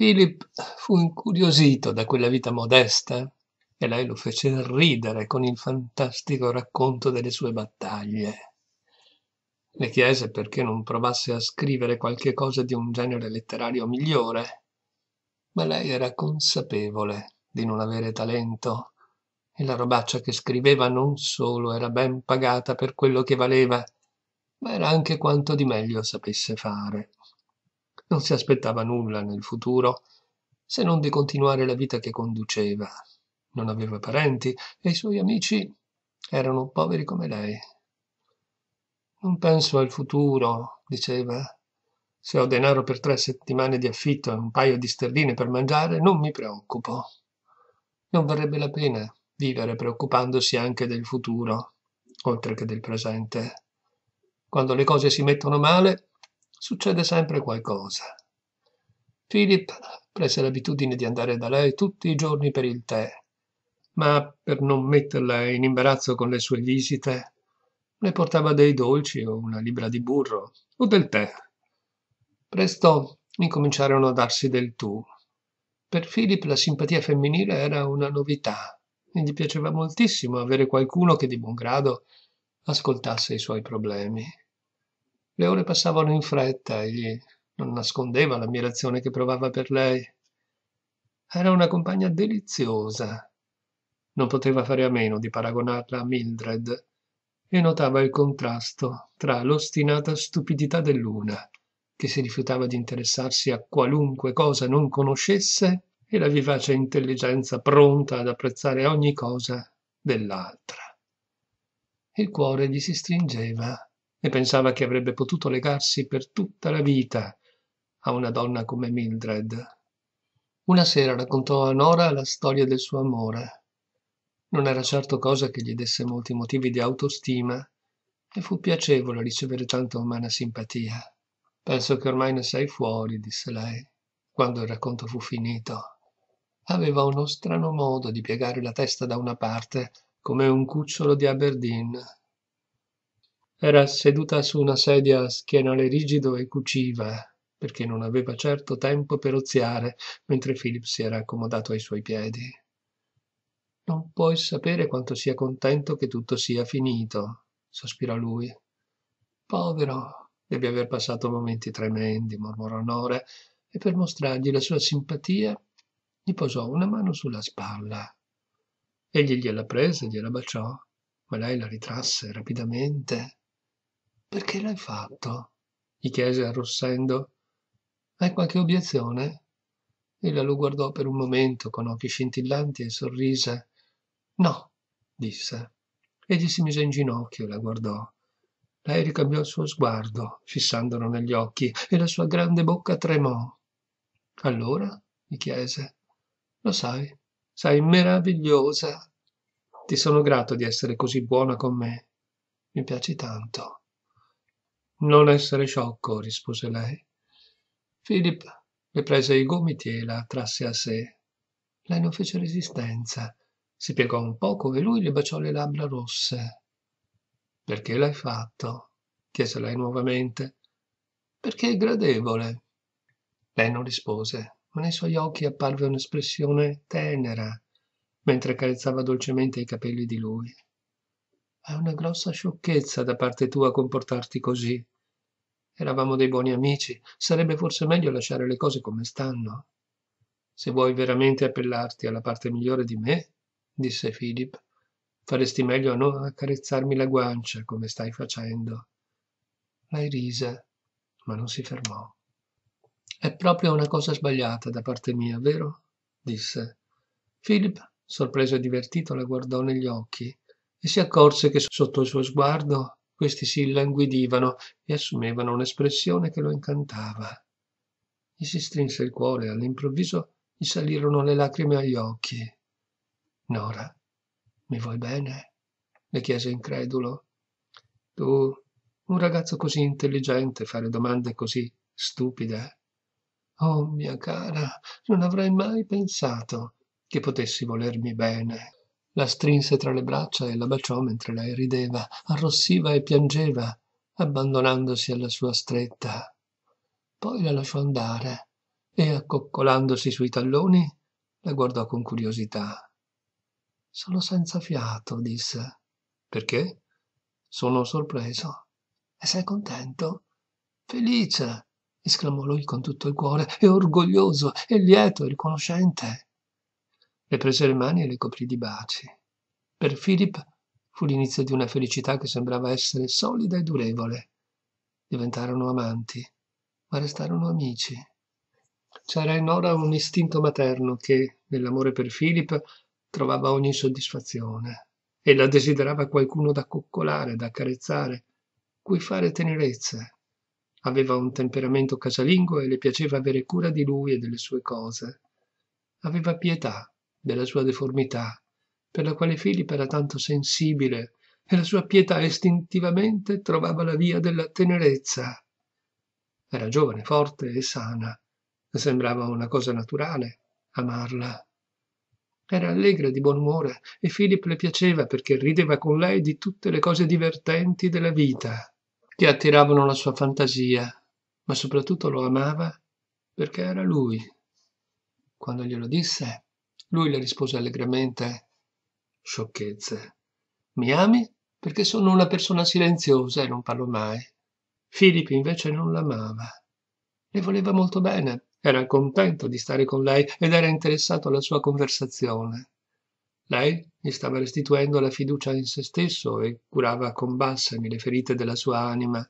Philip fu incuriosito da quella vita modesta e lei lo fece ridere con il fantastico racconto delle sue battaglie. Le chiese perché non provasse a scrivere qualche cosa di un genere letterario migliore, ma lei era consapevole di non avere talento e la robaccia che scriveva non solo era ben pagata per quello che valeva, ma era anche quanto di meglio sapesse fare non si aspettava nulla nel futuro se non di continuare la vita che conduceva non aveva parenti e i suoi amici erano poveri come lei non penso al futuro diceva se ho denaro per tre settimane di affitto e un paio di sterline per mangiare non mi preoccupo non varrebbe la pena vivere preoccupandosi anche del futuro oltre che del presente quando le cose si mettono male succede sempre qualcosa. Philip prese l'abitudine di andare da lei tutti i giorni per il tè, ma per non metterla in imbarazzo con le sue visite, le portava dei dolci o una libra di burro o del tè. Presto incominciarono a darsi del tu. Per Philip la simpatia femminile era una novità e gli piaceva moltissimo avere qualcuno che di buon grado ascoltasse i suoi problemi. Le ore passavano in fretta, egli non nascondeva l'ammirazione che provava per lei. Era una compagna deliziosa. Non poteva fare a meno di paragonarla a Mildred e notava il contrasto tra l'ostinata stupidità dell'una, che si rifiutava di interessarsi a qualunque cosa non conoscesse, e la vivace intelligenza pronta ad apprezzare ogni cosa dell'altra. Il cuore gli si stringeva e pensava che avrebbe potuto legarsi per tutta la vita a una donna come Mildred. Una sera raccontò a Nora la storia del suo amore. Non era certo cosa che gli desse molti motivi di autostima e fu piacevole ricevere tanta umana simpatia. Penso che ormai ne sei fuori, disse lei, quando il racconto fu finito. Aveva uno strano modo di piegare la testa da una parte, come un cucciolo di Aberdeen, era seduta su una sedia a schienale rigido e cuciva perché non aveva certo tempo per oziare mentre philip si era accomodato ai suoi piedi non puoi sapere quanto sia contento che tutto sia finito sospirò lui povero devi aver passato momenti tremendi mormorò nora e per mostrargli la sua simpatia gli posò una mano sulla spalla egli gliela prese gliela baciò ma lei la ritrasse rapidamente perché l'hai fatto gli chiese arrossendo hai qualche obiezione ella lo guardò per un momento con occhi scintillanti e sorrise no disse egli si mise in ginocchio e la guardò lei ricambiò il suo sguardo fissandolo negli occhi e la sua grande bocca tremò allora mi chiese lo sai sei meravigliosa ti sono grato di essere così buona con me mi piaci tanto non essere sciocco rispose lei philip le prese i gomiti e la trasse a sé lei non fece resistenza si piegò un poco e lui le baciò le labbra rosse perché l'hai fatto chiese lei nuovamente perché è gradevole lei non rispose ma nei suoi occhi apparve un'espressione tenera mentre carezzava dolcemente i capelli di lui è una grossa sciocchezza da parte tua comportarti così eravamo dei buoni amici sarebbe forse meglio lasciare le cose come stanno se vuoi veramente appellarti alla parte migliore di me disse philip faresti meglio a non accarezzarmi la guancia come stai facendo lei rise ma non si fermò è proprio una cosa sbagliata da parte mia vero disse philip sorpreso e divertito la guardò negli occhi e si accorse che sotto il suo sguardo questi si illanguidivano e assumevano un'espressione che lo incantava gli si strinse il cuore e all'improvviso gli salirono le lacrime agli occhi nora mi vuoi bene le chiese incredulo tu un ragazzo così intelligente fare domande così stupide oh mia cara non avrei mai pensato che potessi volermi bene la strinse tra le braccia e la baciò mentre lei rideva arrossiva e piangeva abbandonandosi alla sua stretta poi la lasciò andare e accoccolandosi sui talloni la guardò con curiosità sono senza fiato disse perché sono sorpreso e sei contento felice esclamò lui con tutto il cuore e orgoglioso e lieto e riconoscente le prese le mani e le coprì di baci per philip fu l'inizio di una felicità che sembrava essere solida e durevole diventarono amanti ma restarono amici c'era in nora un istinto materno che nell'amore per philip trovava ogni soddisfazione e la desiderava qualcuno da coccolare da accarezzare cui fare tenerezze aveva un temperamento casalingo e le piaceva avere cura di lui e delle sue cose aveva pietà della sua deformità, per la quale Filippo era tanto sensibile, e la sua pietà istintivamente trovava la via della tenerezza. Era giovane, forte e sana, e sembrava una cosa naturale amarla. Era allegra di buon umore e Philip le piaceva perché rideva con lei di tutte le cose divertenti della vita che attiravano la sua fantasia, ma soprattutto lo amava perché era lui. Quando glielo disse, lui le rispose allegramente sciocchezze. Mi ami perché sono una persona silenziosa e non parlo mai. Filippo invece non l'amava. Le voleva molto bene, era contento di stare con lei ed era interessato alla sua conversazione. Lei gli stava restituendo la fiducia in se stesso e curava con balsami le ferite della sua anima.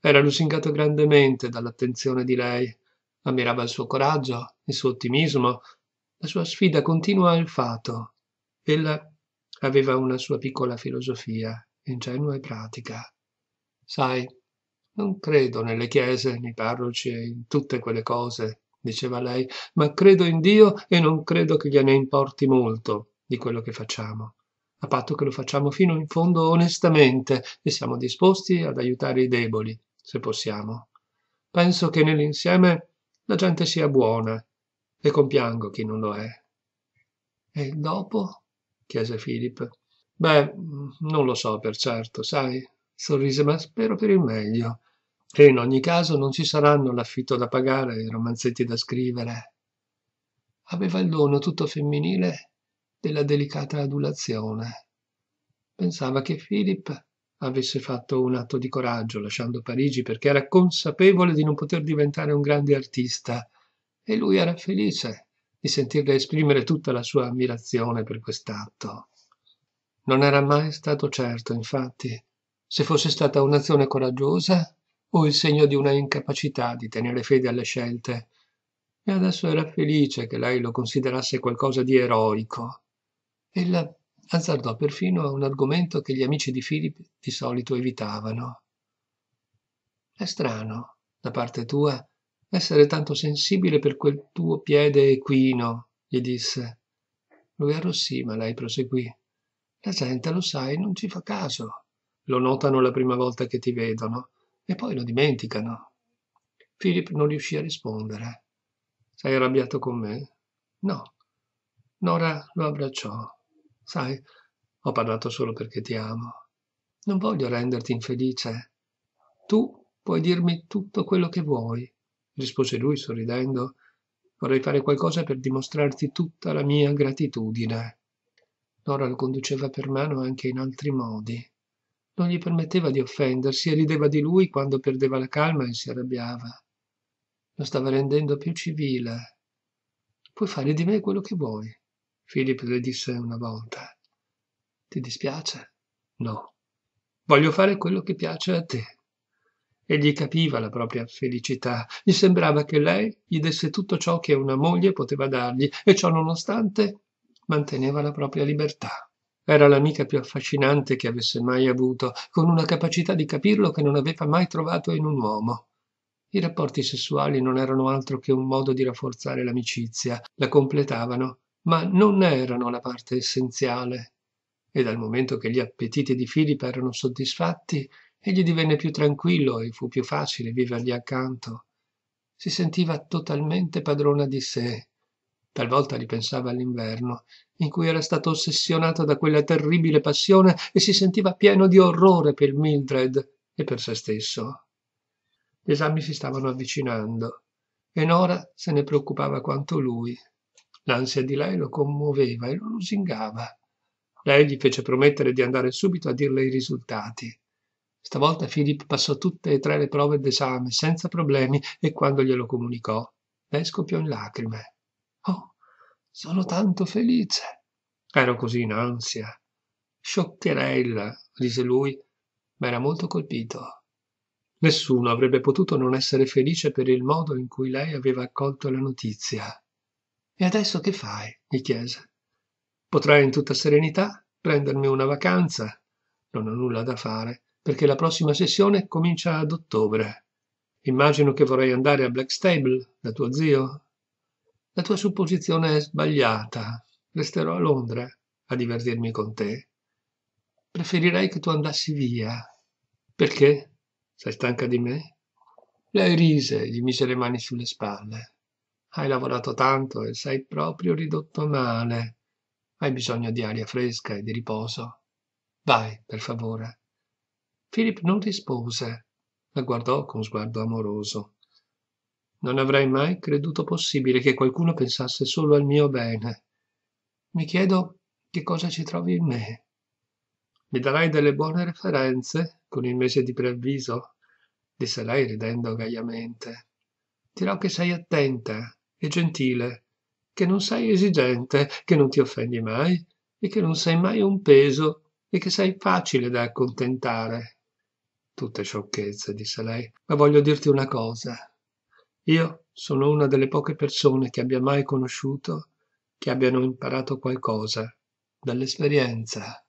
Era lusingato grandemente dall'attenzione di lei, ammirava il suo coraggio, il suo ottimismo, la sua sfida continua al fato. Ella aveva una sua piccola filosofia, ingenua e pratica. Sai, non credo nelle chiese, nei parroci e in tutte quelle cose, diceva lei, ma credo in Dio e non credo che gliene importi molto di quello che facciamo, a patto che lo facciamo fino in fondo onestamente e siamo disposti ad aiutare i deboli, se possiamo. Penso che nell'insieme la gente sia buona e compiango chi non lo è. E dopo? chiese Philip. Beh, non lo so per certo, sai, sorrise, ma spero per il meglio. E in ogni caso non ci saranno l'affitto da pagare e i romanzetti da scrivere. Aveva il dono tutto femminile della delicata adulazione. Pensava che Philip avesse fatto un atto di coraggio lasciando Parigi perché era consapevole di non poter diventare un grande artista e lui era felice di sentirle esprimere tutta la sua ammirazione per quest'atto. Non era mai stato certo, infatti, se fosse stata un'azione coraggiosa o il segno di una incapacità di tenere fede alle scelte, e adesso era felice che lei lo considerasse qualcosa di eroico. Ella azzardò perfino a un argomento che gli amici di Philip di solito evitavano. È strano, da parte tua, essere tanto sensibile per quel tuo piede equino, gli disse. Lui arrossì, ma lei proseguì. La gente, lo sai, non ci fa caso. Lo notano la prima volta che ti vedono e poi lo dimenticano. Philip non riuscì a rispondere. Sei arrabbiato con me? No. Nora lo abbracciò. Sai, ho parlato solo perché ti amo. Non voglio renderti infelice. Tu puoi dirmi tutto quello che vuoi rispose lui sorridendo, vorrei fare qualcosa per dimostrarti tutta la mia gratitudine. Nora lo conduceva per mano anche in altri modi. Non gli permetteva di offendersi e rideva di lui quando perdeva la calma e si arrabbiava. Lo stava rendendo più civile. Puoi fare di me quello che vuoi, Philip le disse una volta. Ti dispiace? No. Voglio fare quello che piace a te. Egli capiva la propria felicità, gli sembrava che lei gli desse tutto ciò che una moglie poteva dargli e ciò nonostante manteneva la propria libertà. Era l'amica più affascinante che avesse mai avuto, con una capacità di capirlo che non aveva mai trovato in un uomo. I rapporti sessuali non erano altro che un modo di rafforzare l'amicizia, la completavano, ma non erano la parte essenziale. E dal momento che gli appetiti di Filippa erano soddisfatti, egli divenne più tranquillo e fu più facile vivergli accanto si sentiva totalmente padrona di sé talvolta ripensava all'inverno in cui era stato ossessionato da quella terribile passione e si sentiva pieno di orrore per mildred e per se stesso gli esami si stavano avvicinando e nora se ne preoccupava quanto lui l'ansia di lei lo commuoveva e lo lusingava lei gli fece promettere di andare subito a dirle i risultati Stavolta Philip passò tutte e tre le prove d'esame senza problemi e quando glielo comunicò, lei scoppiò in lacrime. Oh, sono tanto felice. Ero così in ansia. Scioccherella, disse lui, ma era molto colpito. Nessuno avrebbe potuto non essere felice per il modo in cui lei aveva accolto la notizia. E adesso che fai? gli chiese. Potrai in tutta serenità prendermi una vacanza. Non ho nulla da fare perché la prossima sessione comincia ad ottobre. Immagino che vorrai andare a Blackstable da tuo zio? La tua supposizione è sbagliata. Resterò a Londra a divertirmi con te. Preferirei che tu andassi via. Perché? Sei stanca di me? Lei rise, e gli mise le mani sulle spalle. Hai lavorato tanto e sei proprio ridotto male. Hai bisogno di aria fresca e di riposo. Vai, per favore philip non rispose la guardò con sguardo amoroso non avrei mai creduto possibile che qualcuno pensasse solo al mio bene mi chiedo che cosa ci trovi in me mi darai delle buone referenze con il mese di preavviso disse lei ridendo gaiamente dirò che sei attenta e gentile che non sei esigente che non ti offendi mai e che non sei mai un peso e che sei facile da accontentare Tutte sciocchezze, disse lei, ma voglio dirti una cosa. Io sono una delle poche persone che abbia mai conosciuto che abbiano imparato qualcosa dall'esperienza.